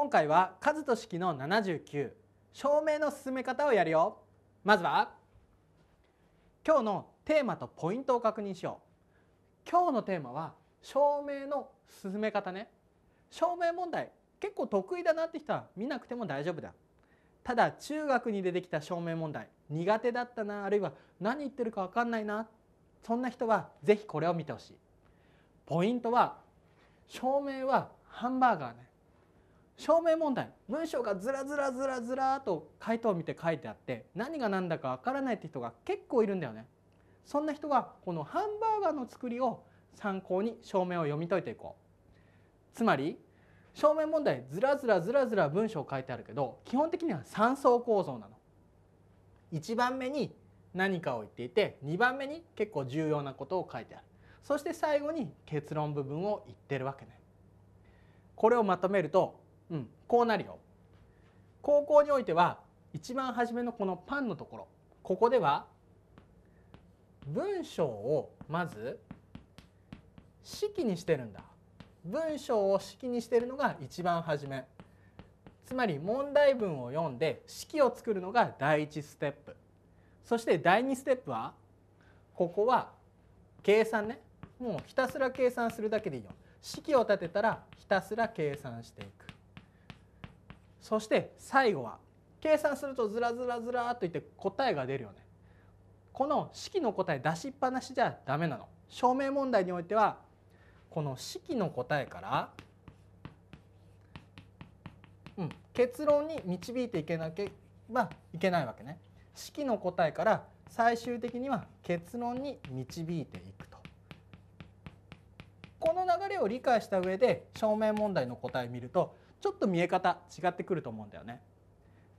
今回は数と式の79証明の進め方をやるよまずは今日のテーマとポイントを確認しよう今日のテーマは証明の進め方ね証明問題結構得意だなって人は見なくても大丈夫だただ中学に出てきた証明問題苦手だったなあるいは何言ってるか分かんないなそんな人は是非これを見てほしいポイントは証明はハンバーガーね証明問題文章がずらずらずらずらと回答を見て書いてあって何が何だかわからないって人が結構いるんだよね。そんな人はこのハンバーガーの作りを参考に証明を読み解いていこう。つまり証明問題ずらずらずらずら文章を書いてあるけど基本的には3層構造なの。1番目に何かを言っていて2番目に結構重要なことを書いてあるそして最後に結論部分を言ってるわけね。これをまとめるとうん、こうなるよ高校においては一番初めのこのパンのところここでは文章をまず式にしてるんだ文章を式にしてるのが一番初めつまり問題文を読んで式を作るのが第1ステップそして第2ステップはここは計算ねもうひたすら計算するだけでいいよ式を立てたらひたすら計算していくそして最後は計算するとずらずらずらっといって答えが出るよねこの式の答え出しっぱなしじゃダメなの証明問題においてはこの式の答えから、うん、結論に導いていけなけばいけないわけね式の答えから最終的には結論に導いていくとこの流れを理解した上で証明問題の答え見るとちょっと見え方違ってくると思うんだよね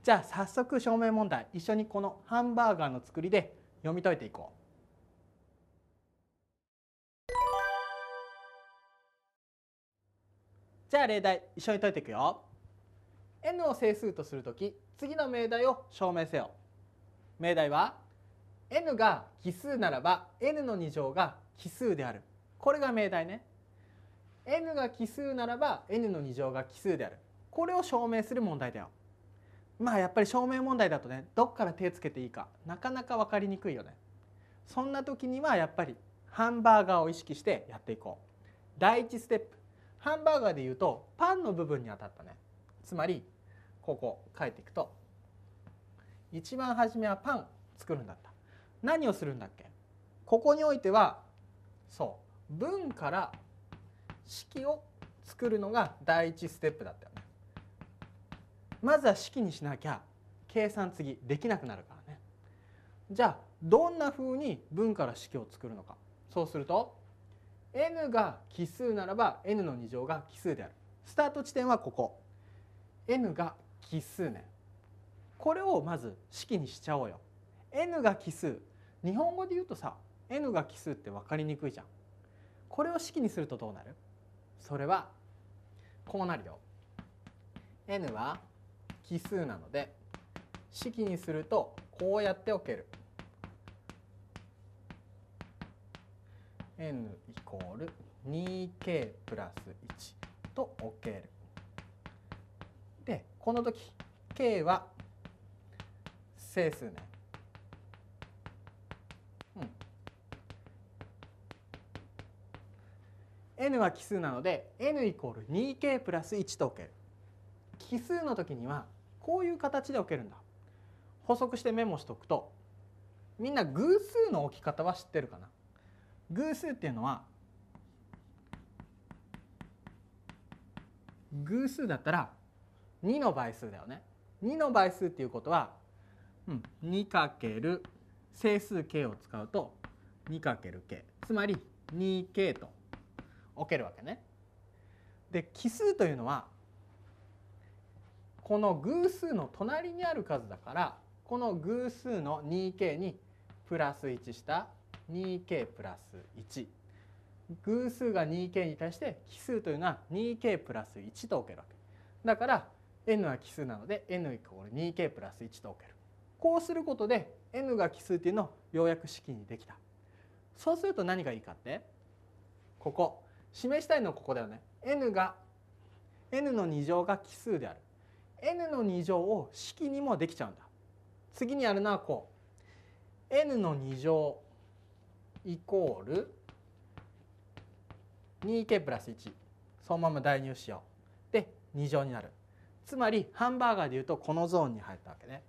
じゃあ早速証明問題一緒にこのハンバーガーの作りで読み解いていこうじゃあ例題一緒に解いていくよ n を整数とするとき次の命題を証明せよ命題は n が奇数ならば n の2乗が奇数であるこれが命題ね n が奇数ならば n の2乗が奇数であるこれを証明する問題だよ。まあやっぱり証明問題だとねどっから手をつけていいかなかなか分かりにくいよね。そんな時にはやっぱりハンバーガーを意識してやっていこう。第一ステップハンバーガーでいうとパンの部分に当たったね。つまりここ書いていくと一番初めはパン作るんだった。何をするんだっけここにおいてはそう文から式を作るのが第一ステップだったよねまずは式にしなきゃ計算次できなくなるからねじゃあどんな風に分から式を作るのかそうすると n が奇数ならば n の2乗が奇数であるスタート地点はここ n が奇数ねこれをまず式にしちゃおうよ n が奇数日本語で言うとさ n が奇数って分かりにくいじゃんこれを式にするとどうなるそれはこうなるよ。n は奇数なので式にするとこうやっておける。n イコール 2k プラス1と置ける。でこの時 k は整数ね。n は奇数なので n イコール 2k プラス1と置ける奇数の時にはこういう形で置けるんだ補足してメモしとくとみんな偶数の置き方は知ってるかな偶数っていうのは偶数だったら2の倍数だよね2の倍数っていうことは、うん、2× 整数 k を使うと 2×k つまり 2k と置けるわけね。で奇数というのはこの偶数の隣にある数だからこの偶数の 2k にプラス1した 2k プラス1偶数が 2k に対して奇数というのは 2k プラス1と置けるわけだから n は奇数なので n イコール 2k プラス1と置けるこうすることで n が奇数っていうのをようやく式にできたそうすると何がいいかってここ示したいのはここだよね。n が n の2乗が奇数である。n の2乗を式にもできちゃうんだ。次にやるのはこう。n の2乗イコール 2k プラス1そのまま代入しよう。で2乗になる。つまりハンバーガーでいうとこのゾーンに入ったわけね。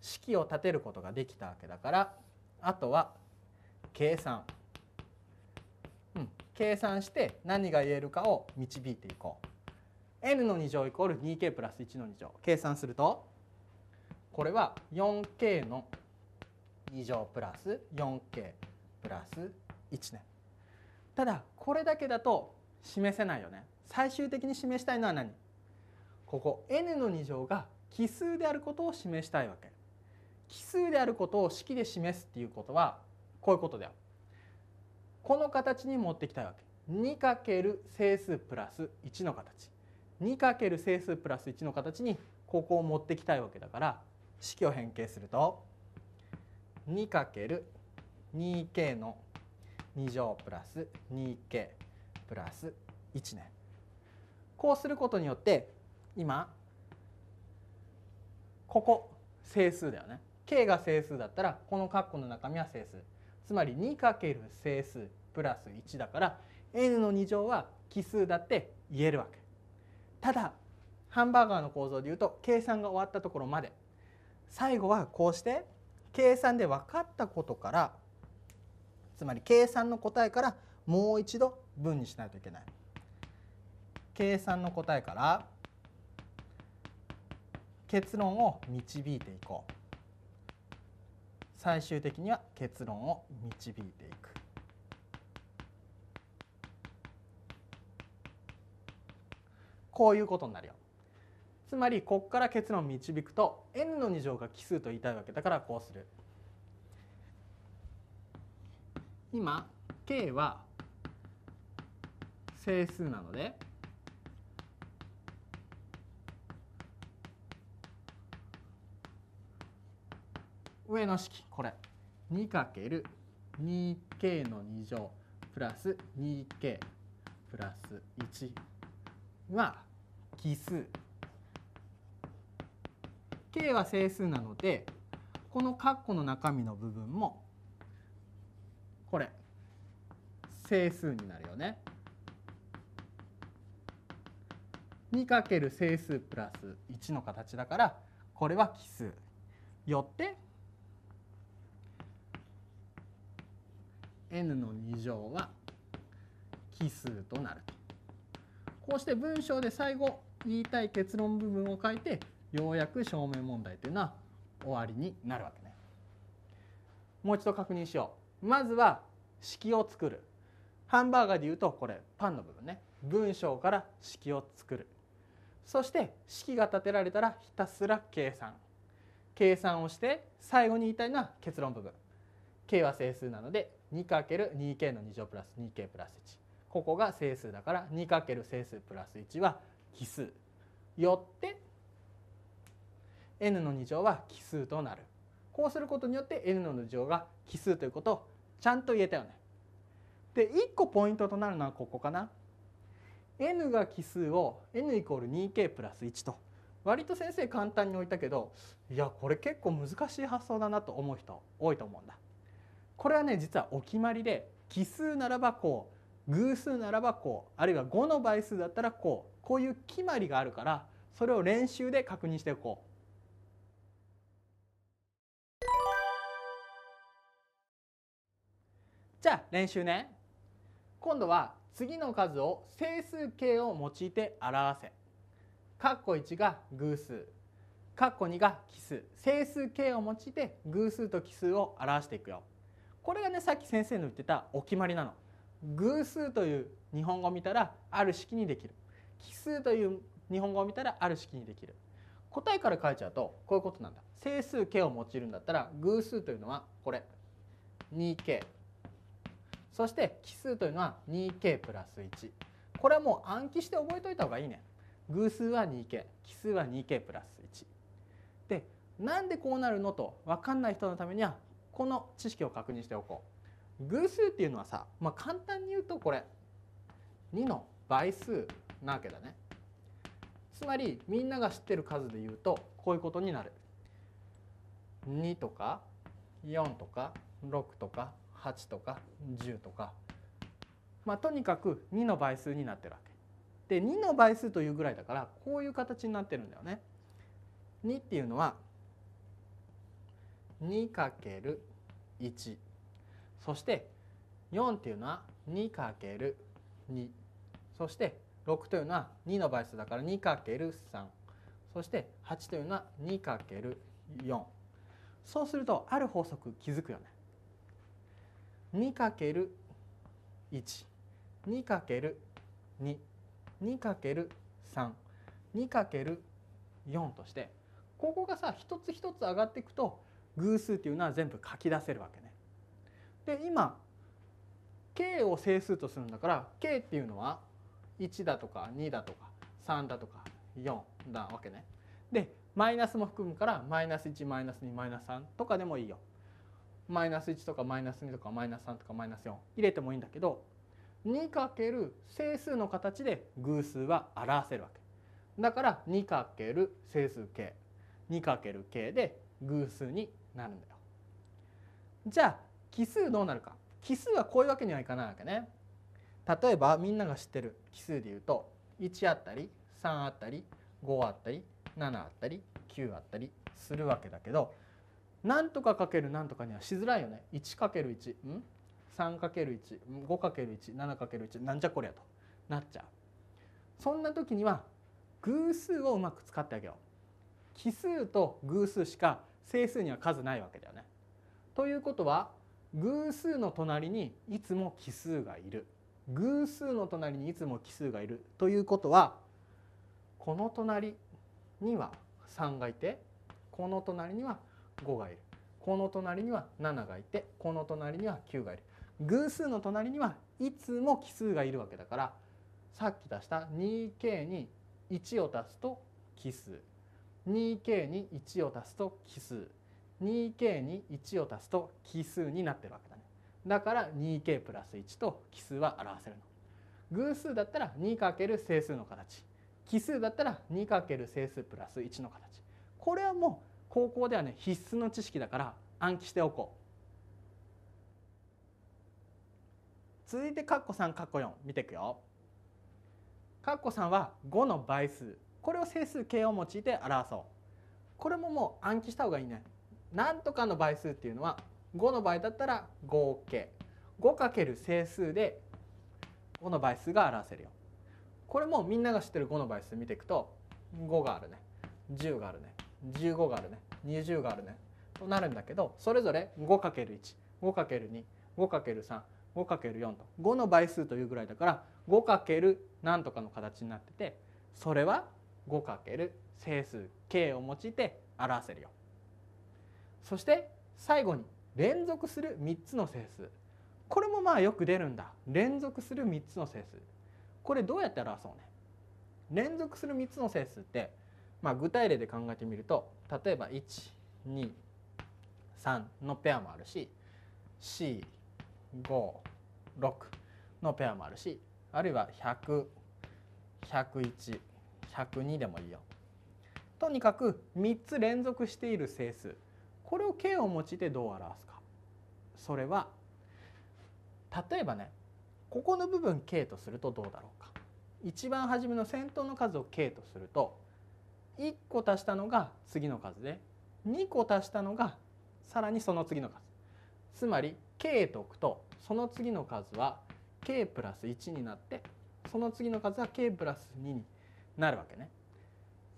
式を立てることができたわけだからあとは計算。計算して何が言えるかを導いていこう。n の2乗イコール 2k プラス1の2乗計算するとこれは 4k の2乗プラス 4k プラス1ね。ただこれだけだと示せないよね。最終的に示したいのは何ここ n の2乗が奇数であることを示したいわけ。奇数であることを式で示すっていうことはこういうことだよ。この形に持ってきたいわけ 2× 整数プラス1の形 2× 整数プラス1の形にここを持ってきたいわけだから式を変形すると 2×2k の2乗プラス 2k プラス1ねこうすることによって今ここ整数だよね k が整数だったらこの括弧の中身は整数。つまり 2× 整数プラス1だから n の2乗は奇数だって言えるわけ。ただハンバーガーの構造でいうと計算が終わったところまで最後はこうして計算で分かったことからつまり計算の答えからもう一度分にしないといけない。計算の答えから結論を導いていこう。最終的には結論を導いていく。こういうことになるよ。つまりここから結論を導くと n の2乗が奇数と言いたいわけだからこうする。今 k は整数なので上の式これ 2×2k の2乗プラス 2k プラス1は奇数 k は整数なのでこの括弧の中身の部分もこれ整数になるよね。2× 整数プラス1の形だからこれは奇数。よって n の2乗は奇数となると。こうして文章で最後言いたい結論部分を書いてようやく証明問題というのは終わりになるわけね。もう一度確認しよう。まずは式を作る。ハンバーガーでいうとこれパンの部分ね。文章から式を作る。そして式が立てられたらひたすら計算。計算をして最後に言いたいのは結論部分。k は整数なので 2×2k の2乗プラス 2k プラス1ここが整数だから 2× 整数プラス1は奇数よって n の2乗は奇数となるこうすることによって n の2乗が奇数ということをちゃんと言えたよね。で1個ポイントとなるのはここかな。n が奇数を n イコール 2k プラス1と割と先生簡単に置いたけどいやこれ結構難しい発想だなと思う人多いと思うんだ。これはね実はお決まりで奇数ならばこう偶数ならばこうあるいは5の倍数だったらこうこういう決まりがあるからそれを練習で確認しておこう。じゃあ練習ね今度は次の数を整数形を用いて表せ。括弧1が偶数括弧2が奇数整数形を用いて偶数と奇数を表していくよ。これがねさっき先生の言ってたお決まりなの。偶数という日本語を見たらある式にできる。奇数という日本語を見たらある式にできる。答えから書いちゃうとこういうことなんだ。整数形を用いるんだったら偶数というのはこれ 2k そして奇数というのは 2k プラス1これはもう暗記して覚えといた方がいいね。偶数は 2k 奇数は 2k プラス1。でなんでこうなるのと分かんない人のためにはこの知識を確認しておこう偶数っていうのはさ、まあ、簡単に言うとこれ2の倍数なわけだねつまりみんなが知ってる数で言うとこういうことになる2とか4とか6とか8とか10とか、まあ、とにかく2の倍数になってるわけ。で2の倍数というぐらいだからこういう形になってるんだよね。2っていうのは2る1そして4っていうのは2る2そして6というのは2の倍数だから2る3そして8というのは2る4そうするとある法則気づくよね。2×1 2×2 2×3 2る4としてここがさ一つ一つ上がっていくと偶数っていうのは全部書き出せるわけね。で今 k を整数とするんだから k っていうのは1だとか2だとか3だとか4だわけね。でマイナスも含むからマイナス1マイナス2マイナス3とかでもいいよ。マイナス1とかマイナス2とかマイナス3とかマイナス4入れてもいいんだけど 2× 整数の形で偶数は表せるわけ。だから 2× 整数形 2×k で偶数になるんだよ。じゃあ奇数どうなるか奇数はこういうわけにはいかないわけね。例えばみんなが知ってる奇数で言うと1あったり3あったり5あったり7あったり9あったりするわけだけど何とかかける何とかにはしづらいよね 1×1 ん3 × 1 5 × 1 7る1なんじゃこりゃとなっちゃうそんな時には偶数をうまく使ってあげよう奇数と偶数しか整数には数ないわけだよね。ということは偶数の隣にいつも奇数がいる偶数の隣にいつも奇数がいるということはこの隣には3がいてこの隣には5がいるこの隣には7がいてこの隣には9がいる偶数の隣にはいつも奇数がいるわけだからさっき出した 2k に1を足すと奇数 2k に1を足すと奇数 2k に1を足すと奇数になってるわけだねだから 2k プラス1と奇数は表せるの偶数だったら 2× 整数の形奇数だったら 2× 整数プラス1の形これはもう高校ではね必須の知識だから暗記しておこう続いてカッコ3カッコ4見ていくよカッコ3は5の倍数これを整数形を用いて表そうこれももう暗記した方がいいねなんとかの倍数っていうのは5の場合だったら合計 5× 整数で5の倍数が表せるよこれもみんなが知ってる5の倍数見ていくと5があるね10があるね15があるね20があるねとなるんだけどそれぞれ 5×15×25×35×4 と5の倍数というぐらいだから 5× 何とかの形になっててそれは5る整数 k を用いて表せるよ。そして最後に連続する3つの整数これもまあよく出るんだ連続する3つの整数これどうやって表そうね連続する3つの整数って、まあ、具体例で考えてみると例えば123のペアもあるし456のペアもあるしあるいは100101 102でもいいよ。とにかく3つ連続している整数これを形を用いてどう表すかそれは例えばねここの部分 K とするとどうだろうか一番初めの先頭の数を K とすると1個足したのが次の数で2個足したのがさらにその次の数つまり K とくとその次の数は K プラス1になってその次の数は K プラス2になるわけね。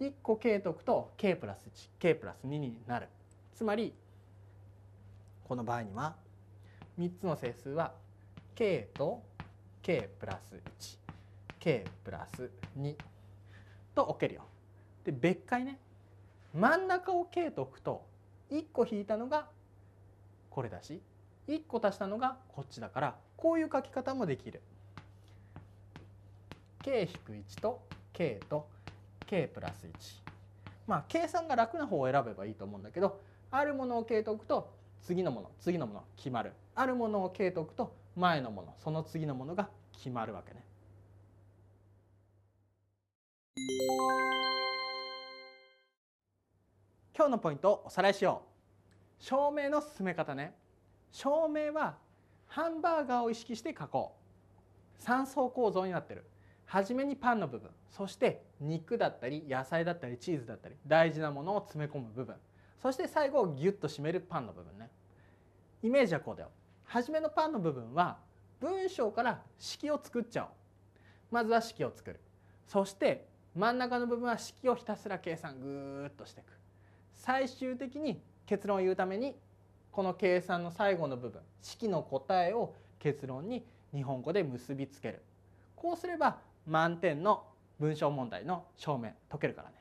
1個 k とくと k プラス 1k プラス2になる。つまりこの場合には3つの整数は k と k プラス 1k プラス2と置けるよ。で別解ね真ん中を k と置くと1個引いたのがこれだし1個足したのがこっちだからこういう書き方もできる。k-1 とと k プラス1まあ計算が楽な方を選べばいいと思うんだけどあるものを k とくと次のもの次のもの決まるあるものを k とくと前のものその次のものが決まるわけね。今日のポイントをおさらいしよう証明の進め方ね証明はハンバーガーを意識して書こう3層構造になってる初めにパンの部分そして肉だったり野菜だったりチーズだったり大事なものを詰め込む部分そして最後ギュッと締めるパンの部分ねイメージはこうだよ初めのパンの部分は文章から式を作っちゃおうまずは式を作るそして真ん中の部分は式をひたすら計算ぐーっとしていく最終的に結論を言うためにこの計算の最後の部分式の答えを結論に日本語で結びつけるこうすれば満点の文章問題の証明解けるからね